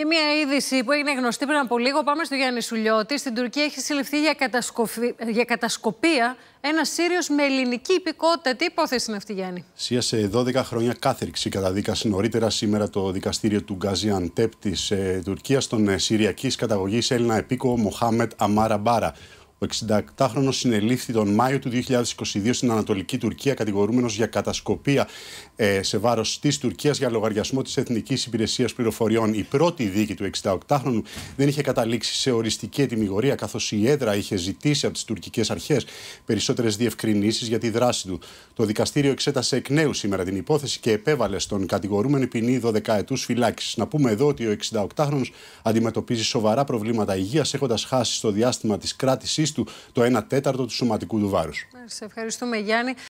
Και μια είδηση που έγινε γνωστή πριν από λίγο. Πάμε στο Γιάννη Σουλιώτη. Στην Τουρκία έχει συλληφθεί για, κατασκοπία ένας Σύριος με ελληνική υπηκότητα. Τι υπόθεση είναι αυτή, Γιάννη. Σίασε 12 χρόνια κατά καταδίκασε νωρίτερα σήμερα το δικαστήριο του Τέπ της ε, Τουρκίας των ε, Συριακής καταγωγής Έλληνα επίκο Μοχάμετ Αμάρα Μπάρα. Ο 68χρονο συνελήφθη τον Μάιο του 2022 στην Ανατολική Τουρκία, κατηγορούμενος για κατασκοπία ε, σε βάρος της Τουρκίας για λογαριασμό της Εθνικής Υπηρεσίας Πληροφοριών. Η πρώτη δίκη του 68χρονου δεν είχε καταλήξει σε οριστική ετοιμιγορία, καθώς η έδρα είχε ζητήσει από τις τουρκικές αρχές περισσότερες διευκρινήσεις για τη δράση του. Το δικαστήριο εξέτασε εκ νέου σήμερα την υπόθεση και επέβαλε στον κατηγορούμενο ποινή 12 ετούς φυλάκισης. Να πούμε εδώ ότι ο 68χρονο αντιμετωπίζει σοβαρά προβλήματα υγείας, έχοντας χάσει στο διάστημα της κράτηση του το 1 τέταρτο του σωματικού του βάρους. Σε ευχαριστούμε, Γιάννη.